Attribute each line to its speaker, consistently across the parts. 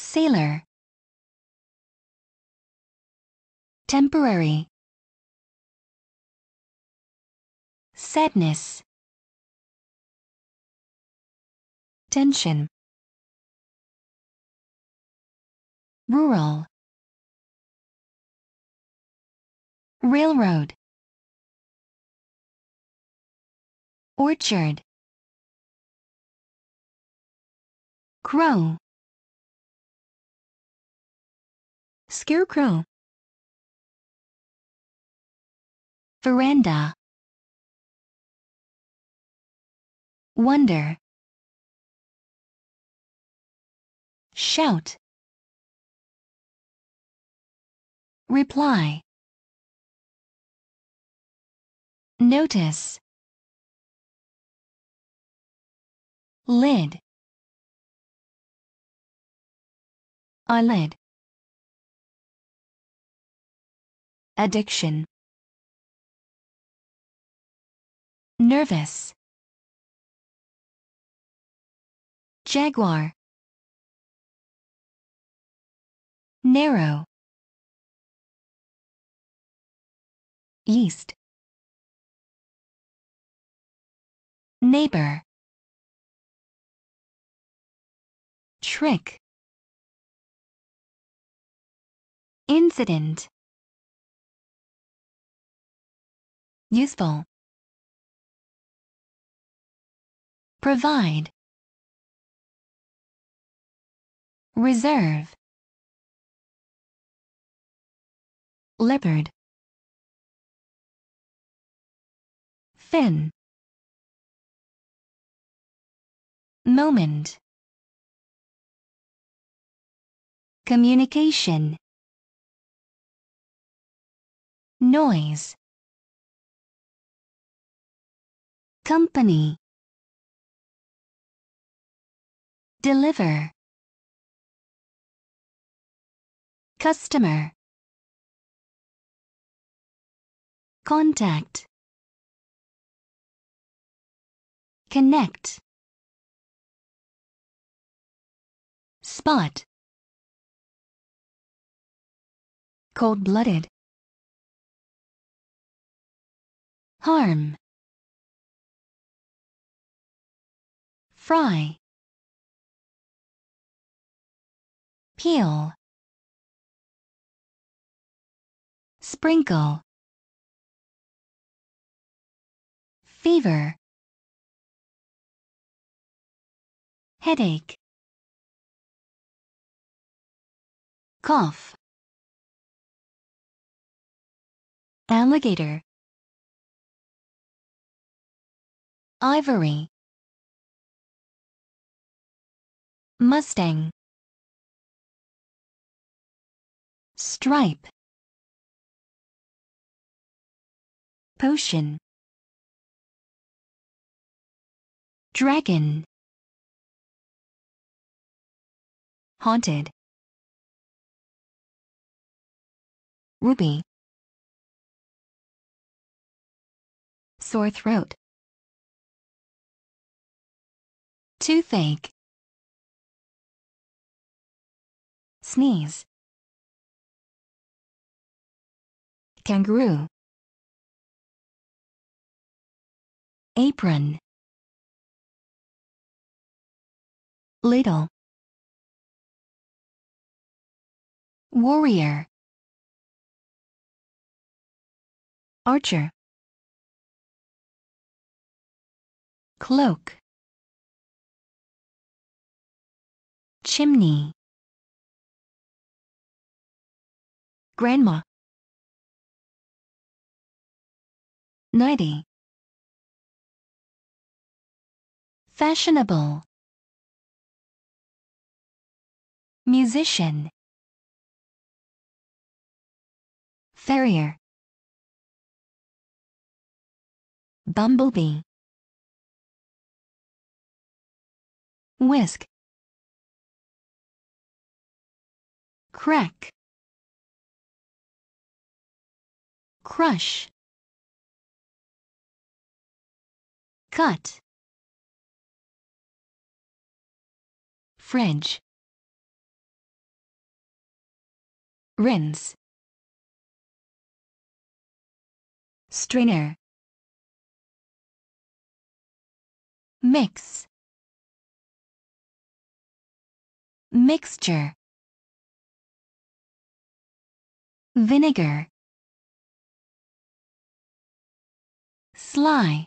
Speaker 1: Sailor. Temporary. Sadness. Tension. Rural. Railroad. Orchard. Crow. Scarecrow. Veranda. Wonder. Shout. Reply. Notice. Lid. Eyelid. Addiction. Nervous. Jaguar. Narrow. East. Neighbor. Trick. Incident. useful provide reserve leopard fin moment communication noise Company. Deliver. Customer. Contact. Connect. Spot. Cold-blooded. Harm. Fry Peel Sprinkle Fever Headache Cough Alligator Ivory Mustang Stripe Potion Dragon Haunted Ruby Sore throat Toothache sneeze kangaroo apron little warrior archer cloak chimney Grandma. 90. Fashionable. Musician. Farrier. Bumblebee. Whisk. Crack. crush cut fridge rinse strainer mix mixture vinegar sly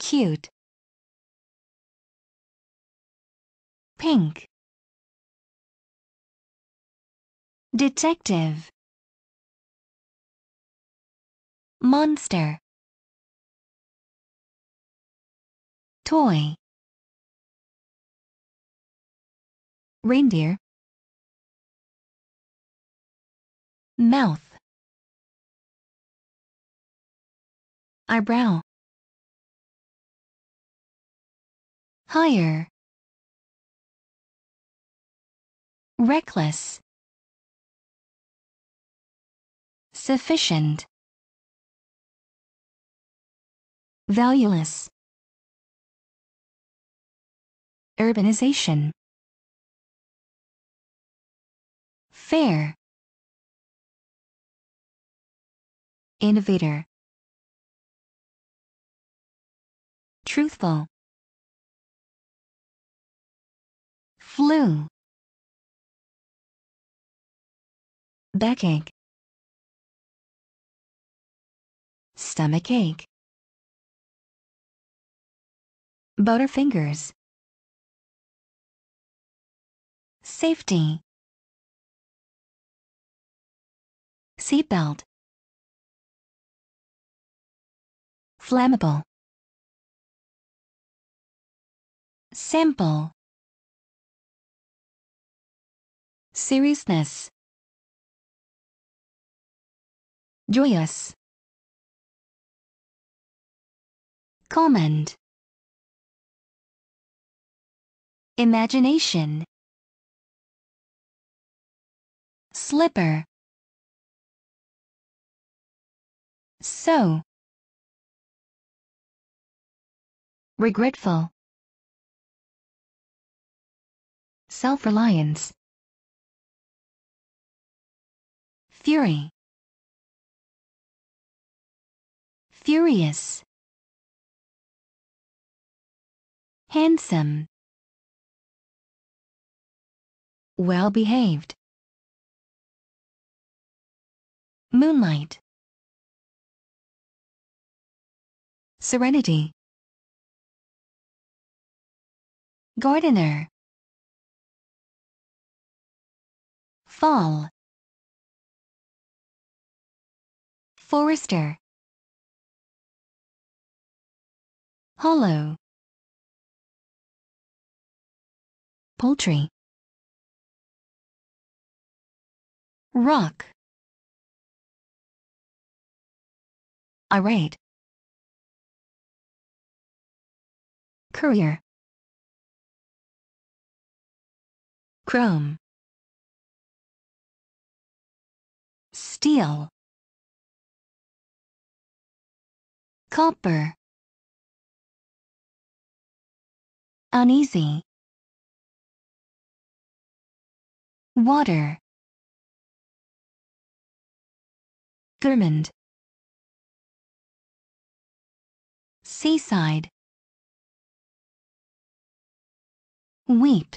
Speaker 1: cute pink detective monster toy reindeer mouth eyebrow higher reckless sufficient valueless urbanization fair innovator truthful. Flu. Backache. Stomachache. Butterfingers. Safety. Seatbelt. Flammable. Simple. Seriousness. Joyous. Comment. Imagination. Slipper. So. Regretful. self-reliance, fury, furious, handsome, well-behaved, moonlight, serenity, gardener, Fall. Forester. Hollow. Poultry. Rock. Irate. Courier. Chrome. steel copper uneasy water Thurmond seaside weep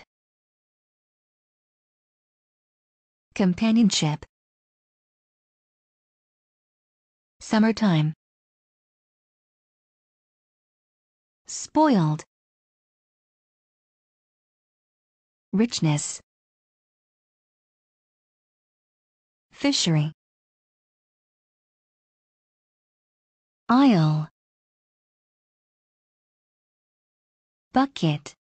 Speaker 1: companionship Summertime. Spoiled. Richness. Fishery. Isle. Bucket.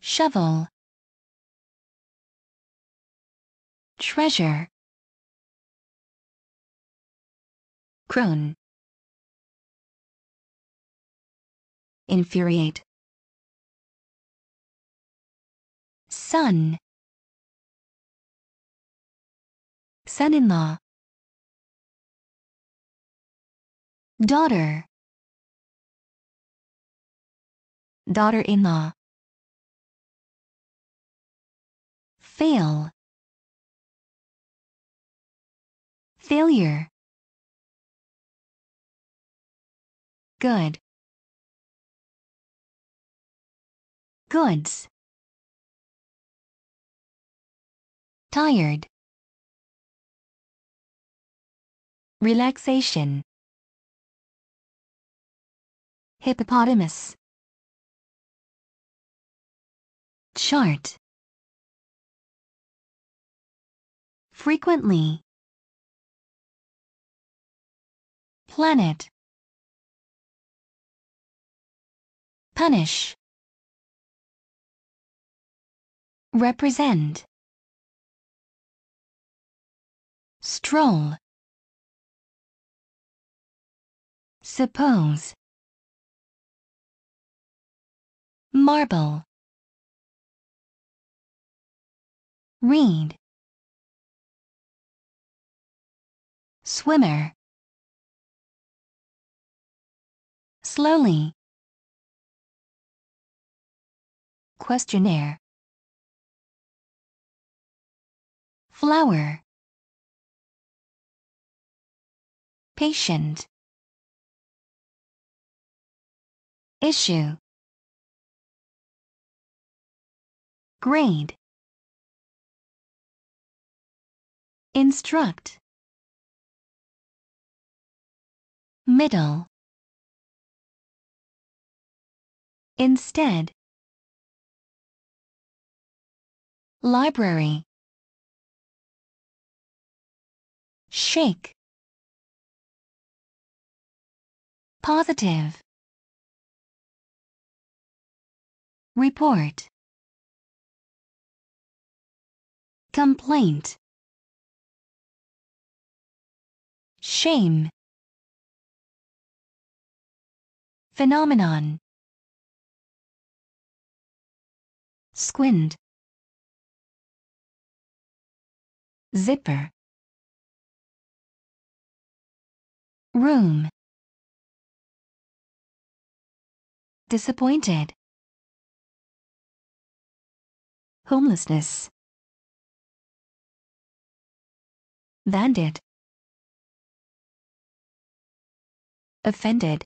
Speaker 1: Shovel. Treasure. Crone. Infuriate. Son. Son in law. Daughter. Daughter in law. Fail. Failure. good goods tired relaxation hippopotamus chart frequently planet Punish. Represent. Stroll. Suppose. Marble. Read. Swimmer. Slowly. Questionnaire Flower Patient Issue Grade Instruct Middle Instead Library Shake Positive Report Complaint Shame Phenomenon Squint zipper room disappointed homelessness bandit offended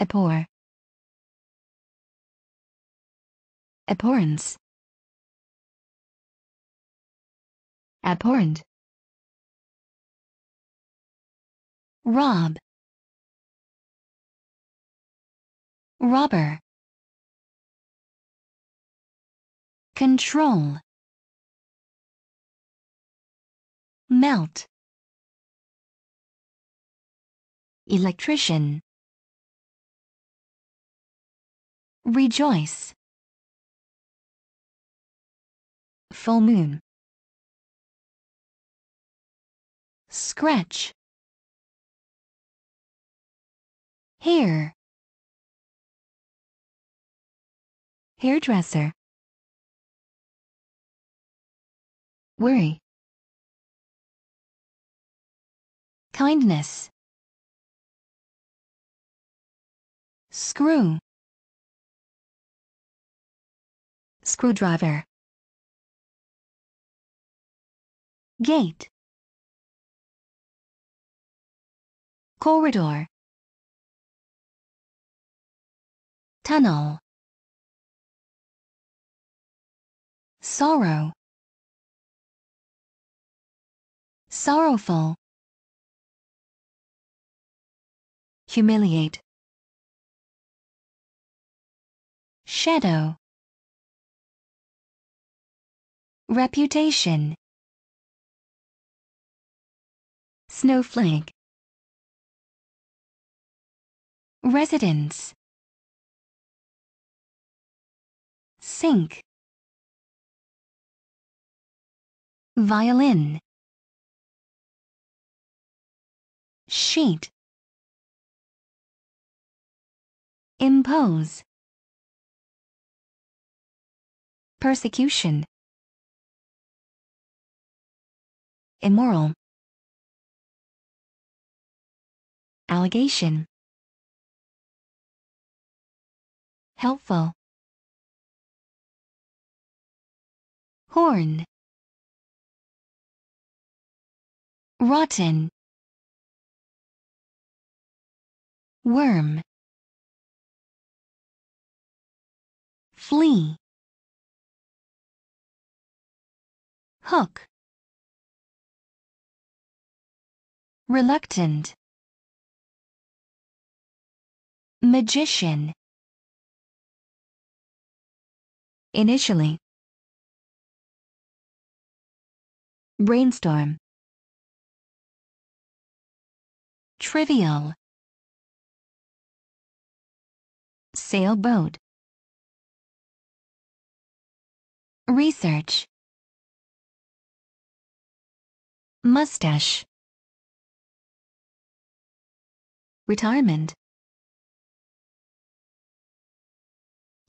Speaker 1: abhor abhorrence abhorrent. Rob. Robber. Control. Melt. Electrician. Rejoice. Full moon. scratch hair hairdresser worry kindness screw screwdriver gate corridor tunnel sorrow sorrowful humiliate shadow reputation snowflake residence sink violin sheet impose persecution immoral allegation helpful. Horn. Rotten. Worm. Flea. Hook. Reluctant. Magician. Initially. Brainstorm. Trivial. Sailboat. Research. Mustache. Retirement.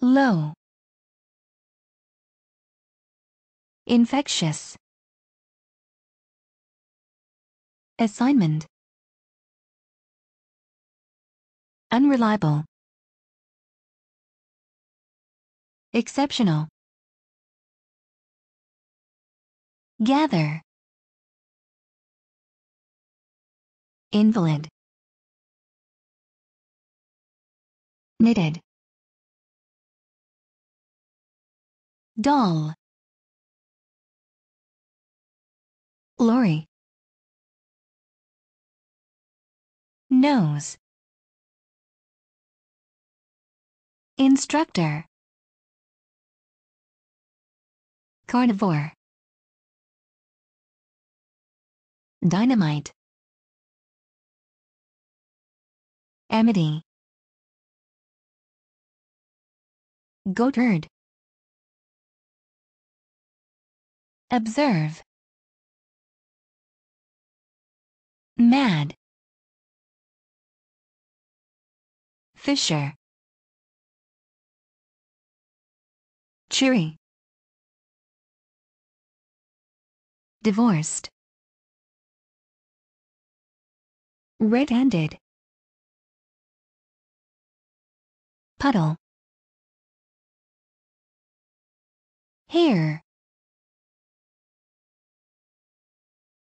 Speaker 1: Low. Infectious. Assignment. Unreliable. Exceptional. Gather. Invalid. Knitted. Doll. Lori. Nose. Instructor. Carnivore. Dynamite. Amity. Goatherd. Observe. mad Fisher cheery divorced red-handed puddle hair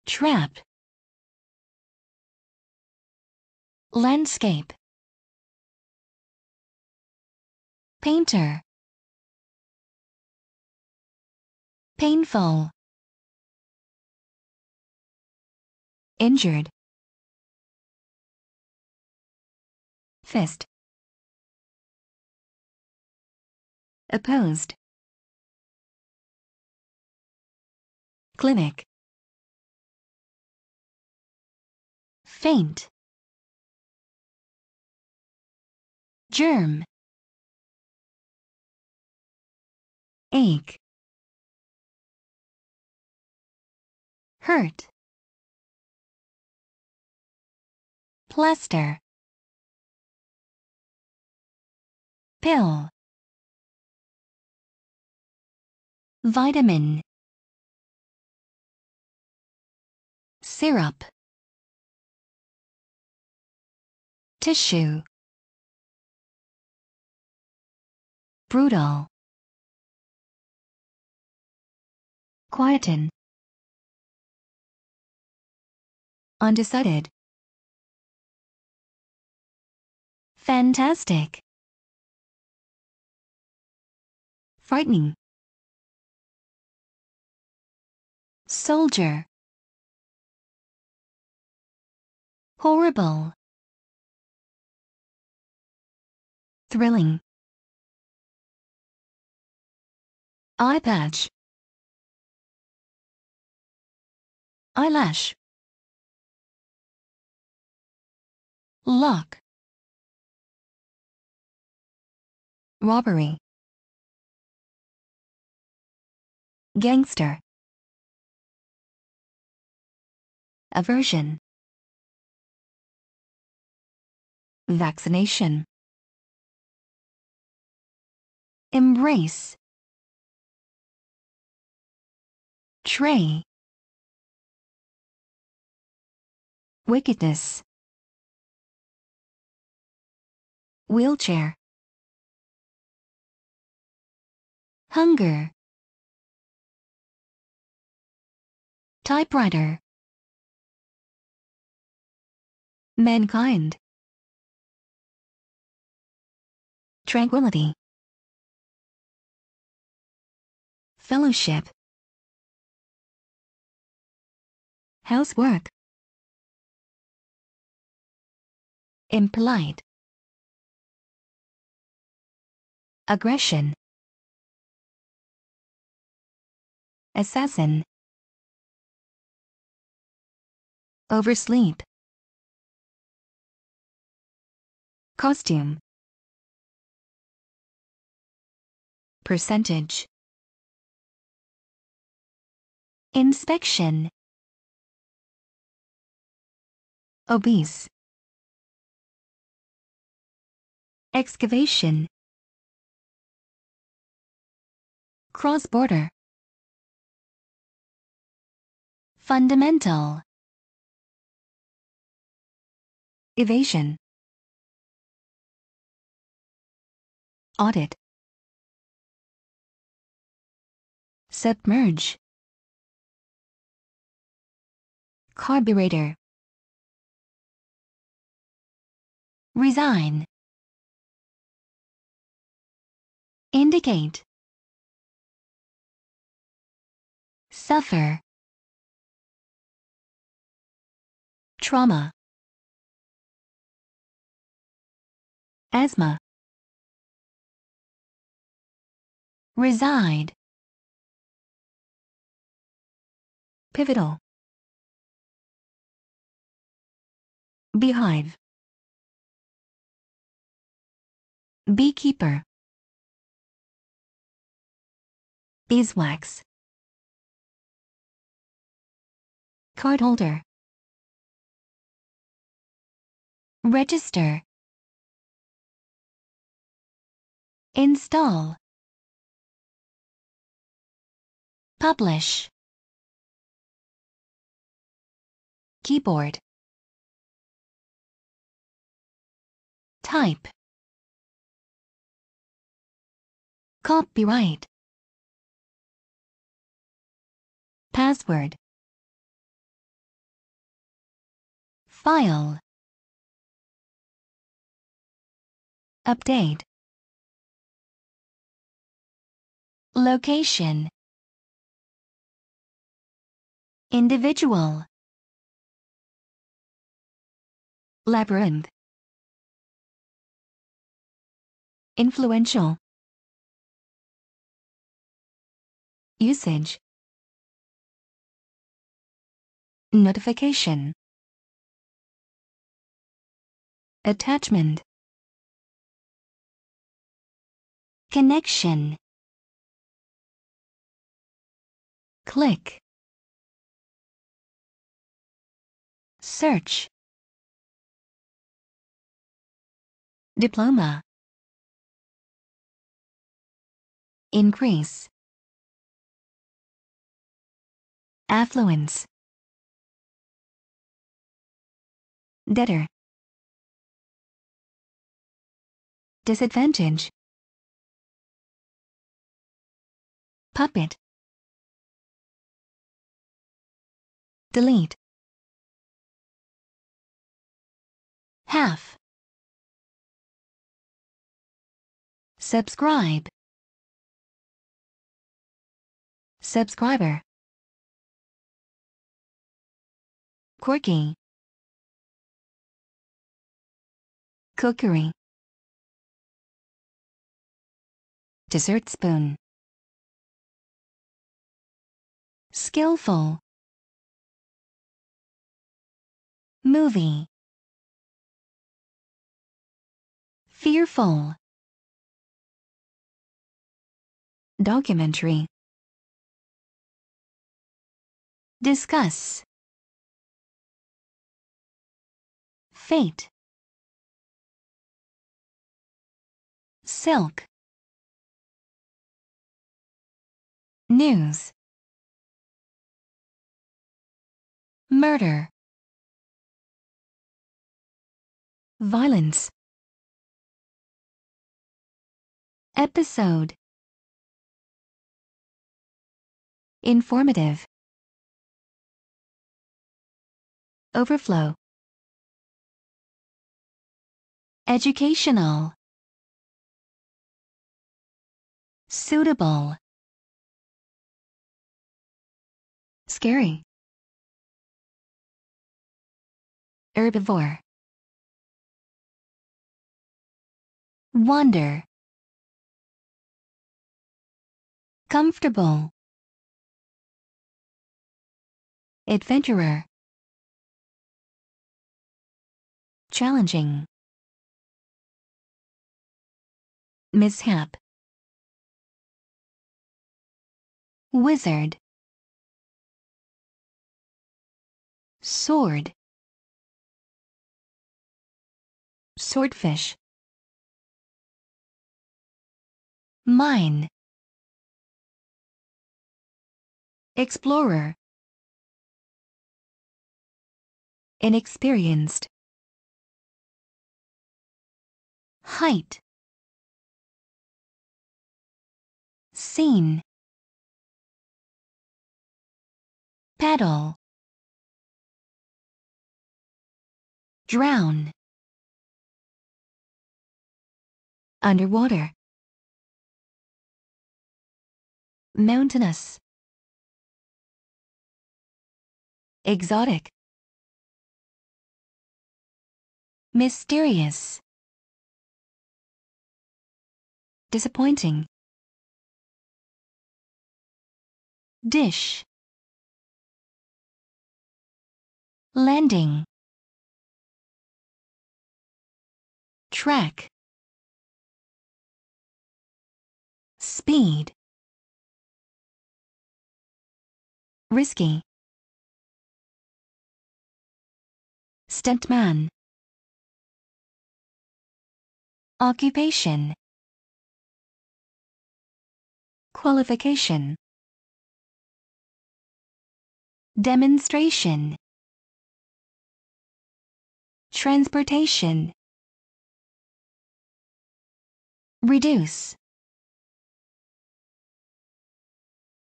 Speaker 1: trap landscape painter painful injured fist opposed clinic faint germ ache hurt plaster pill vitamin syrup tissue brutal quieten undecided fantastic frightening soldier horrible thrilling Eye patch. Eyelash. Lock. Robbery. Gangster. Aversion. Vaccination. Embrace. tray wickedness wheelchair hunger typewriter mankind tranquility fellowship Housework, Implied. Aggression. Assassin. Oversleep. Costume. Percentage. Inspection obese. Excavation Cross-border Fundamental Evasion Audit Submerge Carburetor resign indicate suffer trauma asthma reside pivotal beehive Beekeeper Beeswax Cardholder Register Install Publish Keyboard Type Copyright. Password. File. Update. Location. Individual. Labyrinth. Influential. Usage Notification Attachment Connection Click Search Diploma Increase affluence debtor disadvantage puppet delete half subscribe subscriber Corking. Cookery. Dessert spoon. Skillful. Movie. Fearful. Documentary. Discuss. Fate. Silk. News. Murder. Violence. Episode. Informative. Overflow. Educational. Suitable. Scary. Herbivore. Wonder. Comfortable. Adventurer. Challenging. mishap wizard sword swordfish mine explorer inexperienced height seen. Pedal. Drown. Underwater. Mountainous. Exotic. Mysterious. Disappointing. dish landing track speed risky stuntman occupation qualification demonstration transportation reduce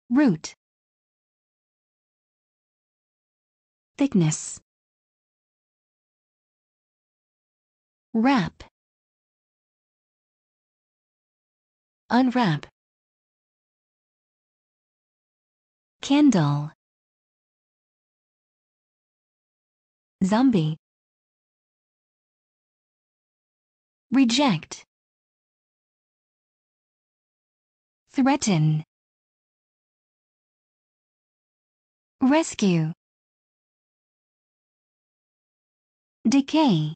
Speaker 1: root thickness wrap unwrap candle Zombie. Reject. Threaten. Rescue. Decay.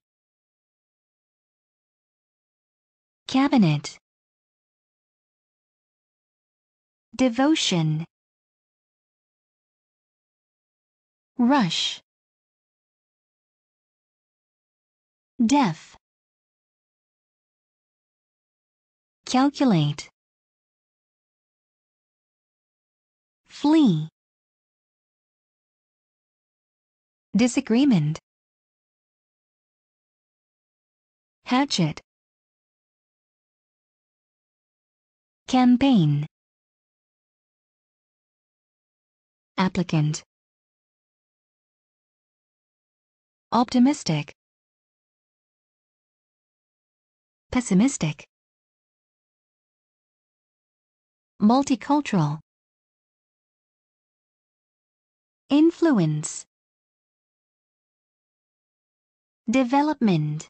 Speaker 1: Cabinet. Devotion. Rush. death calculate flee disagreement hatchet campaign applicant optimistic pessimistic. Multicultural. Influence. Development.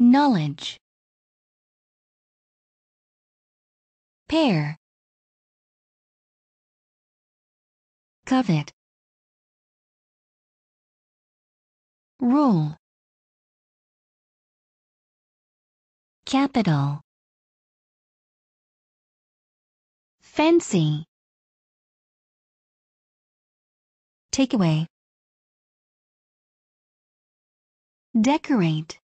Speaker 1: Knowledge. Pair. Covet. Rule. Capital. Fancy. Takeaway. Decorate.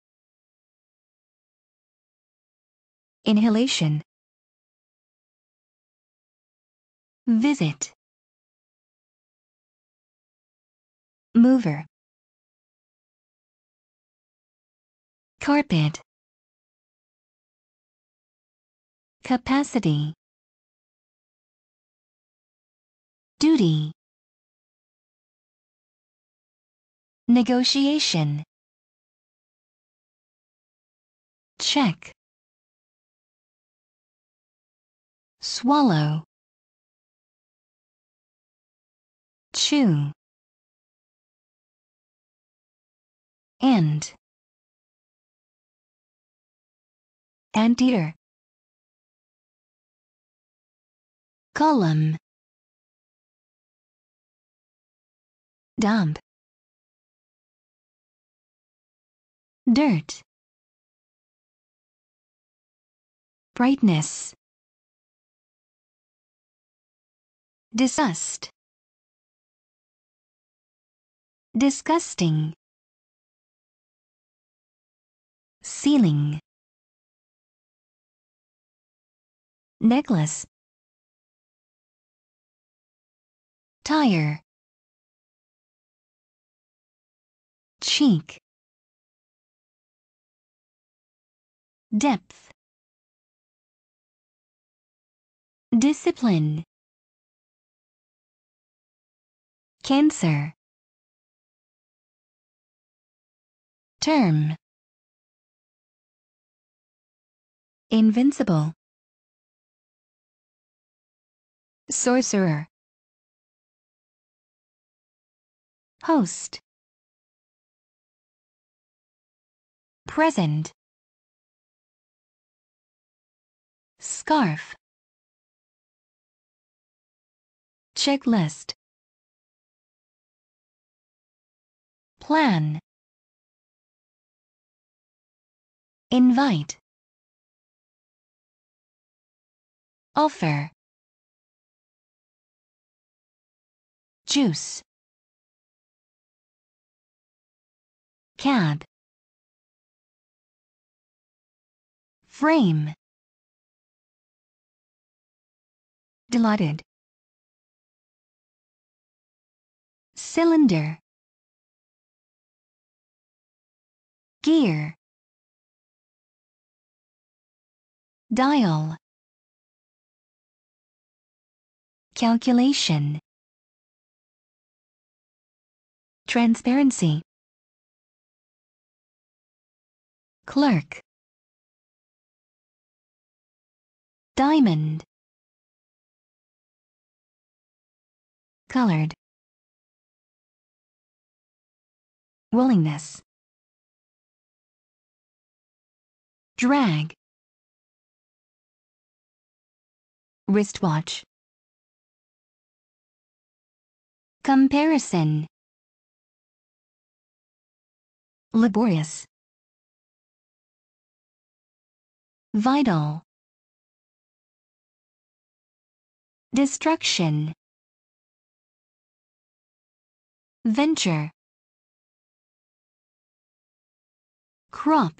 Speaker 1: Inhalation. Visit. Mover. Carpet. capacity duty negotiation check swallow chew and anteater column dump dirt brightness disgust disgusting ceiling necklace Tire. Cheek. Depth. Discipline. Cancer. Term. Invincible. Sorcerer. host present scarf checklist plan invite offer juice Cab. frame delighted cylinder gear dial calculation transparency clerk diamond colored willingness drag wristwatch comparison laborious vital destruction venture crop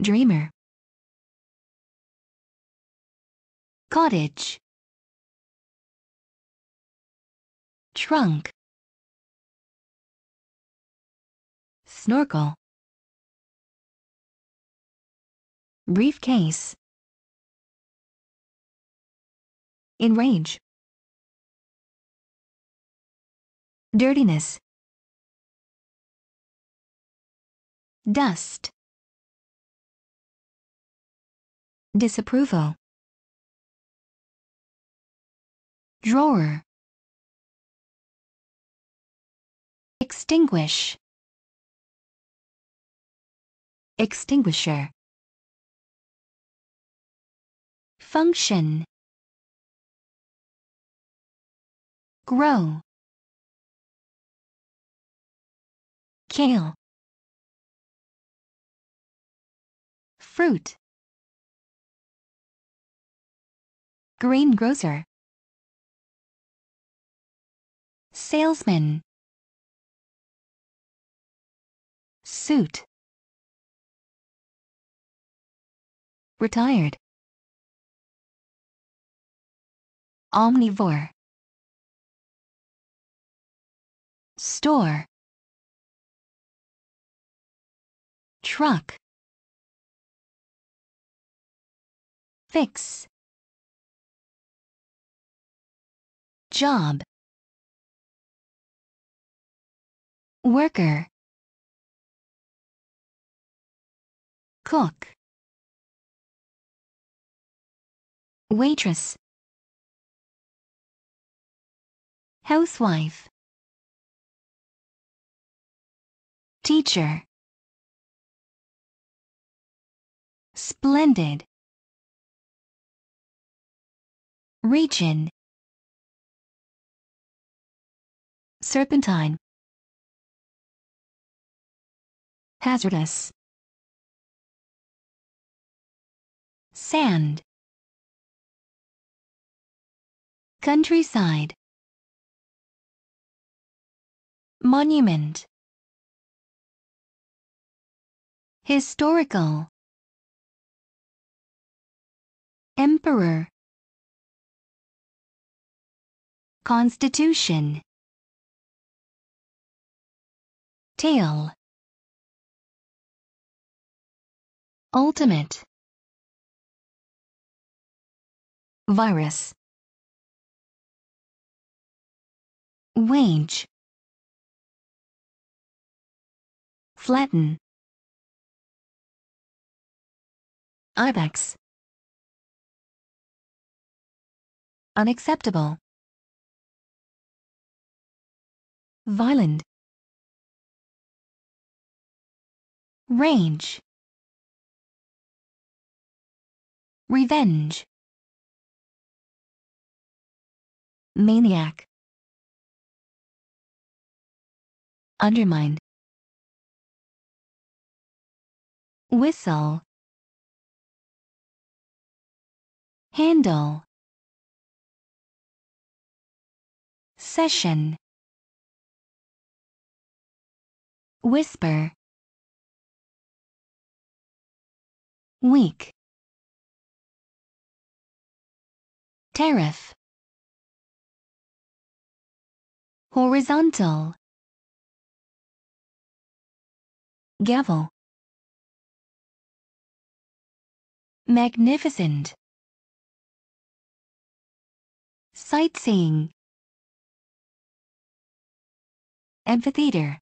Speaker 1: dreamer cottage trunk snorkel briefcase in range dirtiness dust disapproval drawer extinguish extinguisher function grow kale fruit greengrocer salesman suit retired omnivore store truck fix job worker cook waitress housewife teacher splendid region serpentine hazardous sand countryside Monument Historical Emperor Constitution Tail Ultimate Virus Wage flatten ibex unacceptable violent range revenge maniac Undermine. whistle handle session whisper week tariff horizontal gavel Magnificent. Sightseeing. Amphitheater.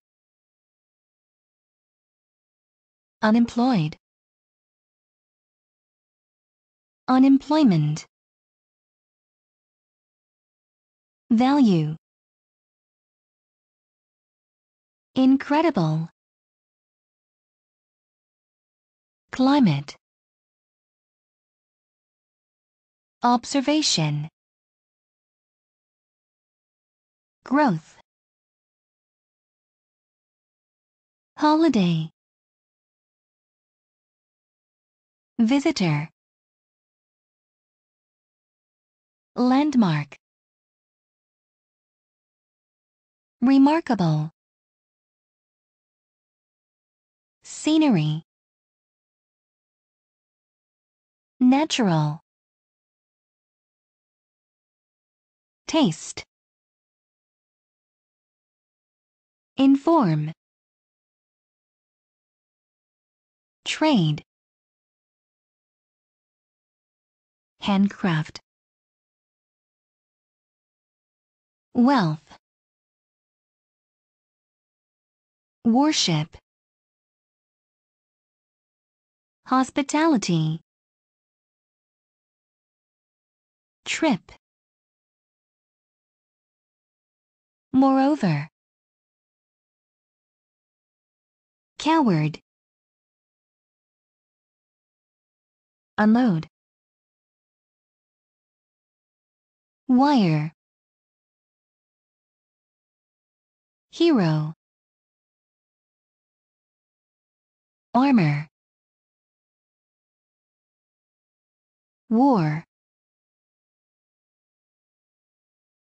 Speaker 1: Unemployed. Unemployment. Value. Incredible. Climate Observation Growth Holiday Visitor Landmark Remarkable Scenery Natural Taste. Inform. Trade. Handcraft. Wealth. Worship. Hospitality. Trip. Moreover. Coward. Unload. Wire. Hero. Armor. War.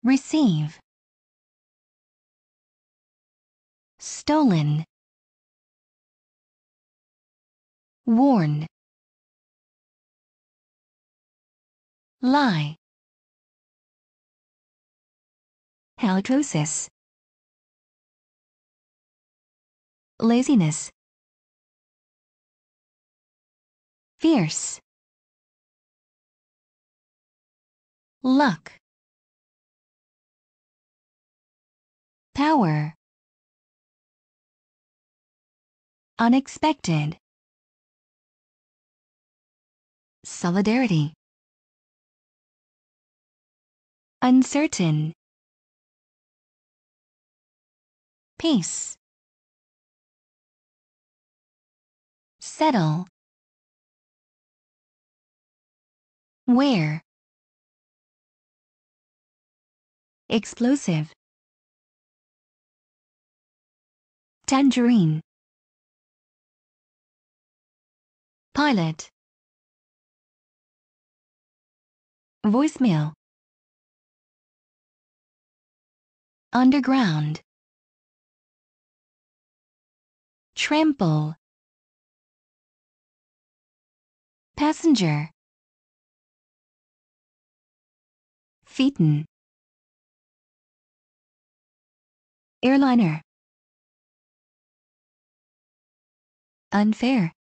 Speaker 1: Receive. Stolen. Worn. Lie. halitosis Laziness. Fierce. Luck. Power. unexpected. Solidarity. Uncertain. Peace. Settle. Where? Explosive. Tangerine. Pilot. Voicemail. Underground. Trample. Passenger. Phaeton. Airliner. Unfair.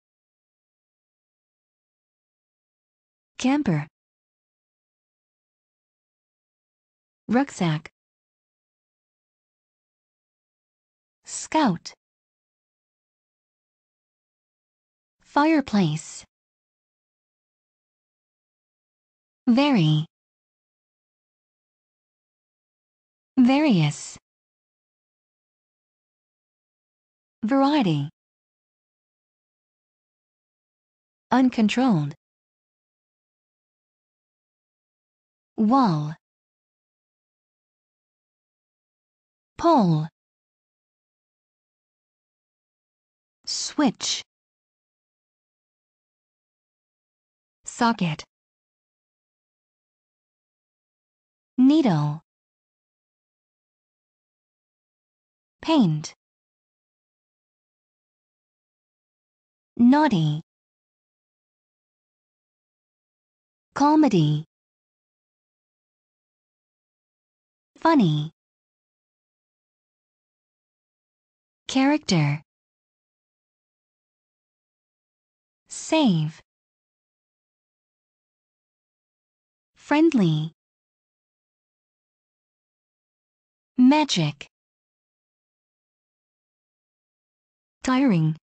Speaker 1: Camper. Rucksack. Scout. Fireplace. Very. Various. Variety. Uncontrolled. wall pole switch socket needle paint naughty comedy funny. Character Save Friendly Magic Tiring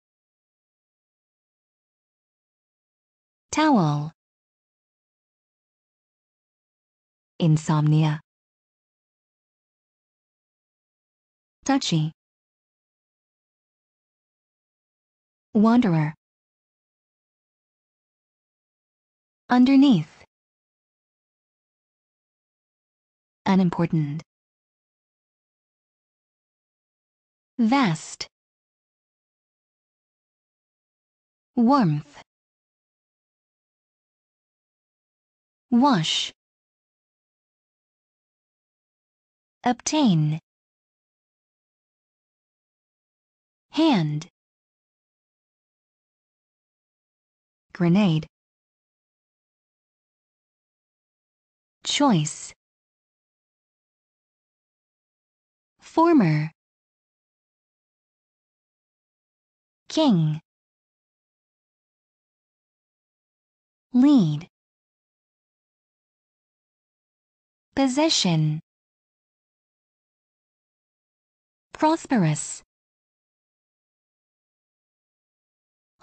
Speaker 1: Towel Insomnia Touchy. Wanderer. Underneath. Unimportant. Vast. Warmth. Wash. Obtain. hand grenade choice former king lead position, prosperous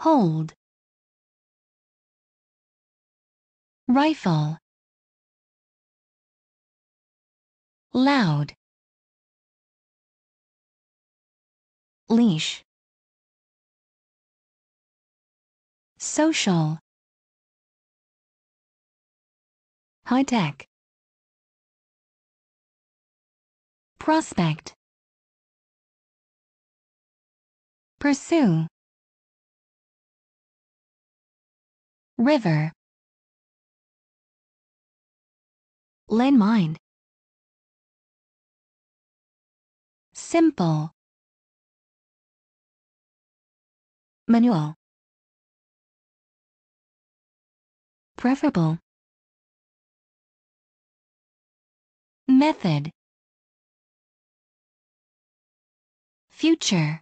Speaker 1: hold rifle loud leash social high-tech prospect pursue River. Landmine. Simple. Manual. Preferable. Method. Future.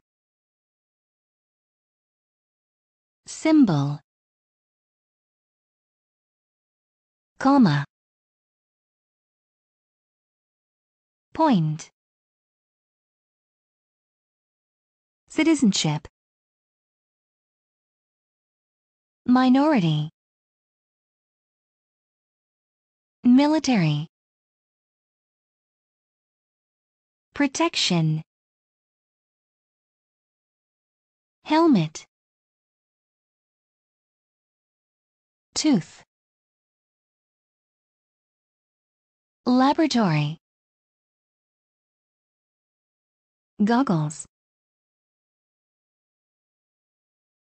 Speaker 1: Symbol. comma point citizenship minority military protection helmet tooth Laboratory Goggles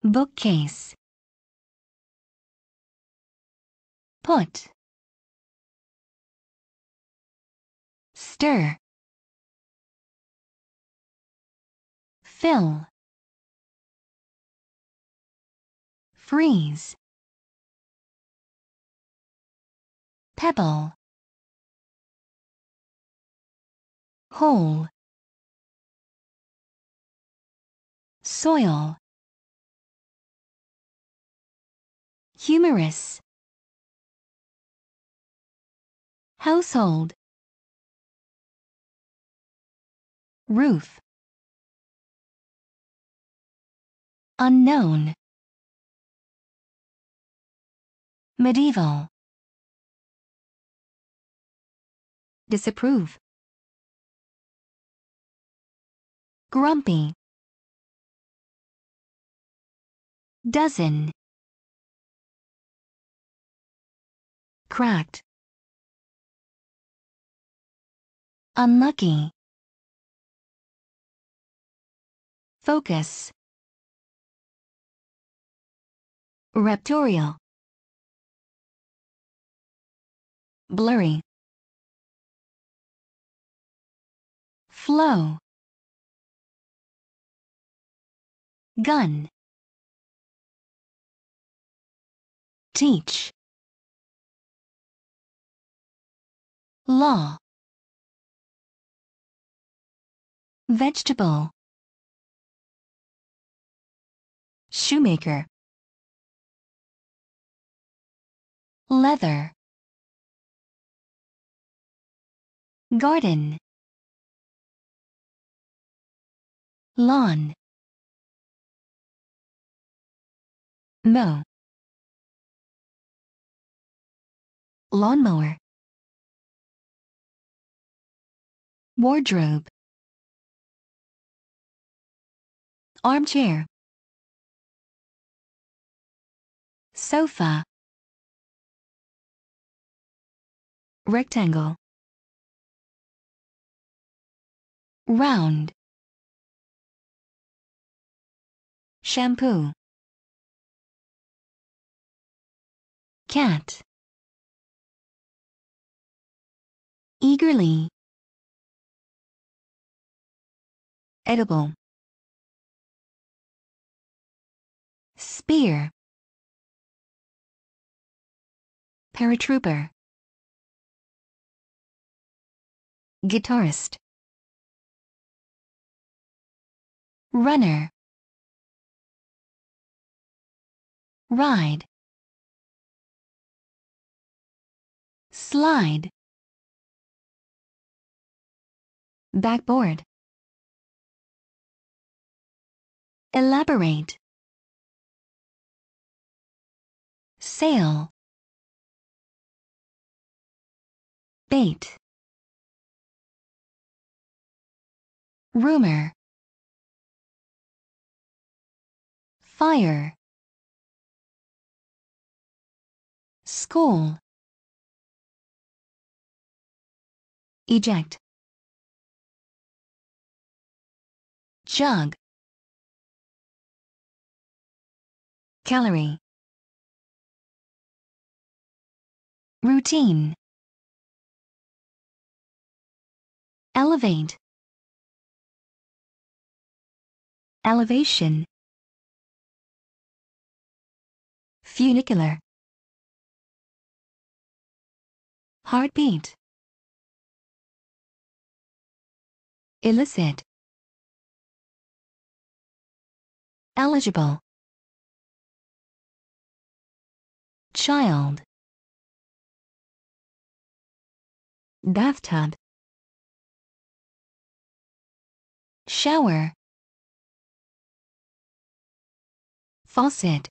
Speaker 1: Bookcase Put Stir Fill Freeze Pebble Hole. Soil. Humorous. Household. Roof. Unknown. Medieval. Disapprove. grumpy dozen cracked unlucky focus raptorial blurry flow gun teach law vegetable shoemaker leather garden lawn mow lawnmower wardrobe armchair sofa rectangle round shampoo cat eagerly edible spear paratrooper guitarist runner ride slide backboard elaborate sail bait rumor fire school eject jug calorie routine elevate elevation funicular heartbeat illicit eligible child bathtub shower faucet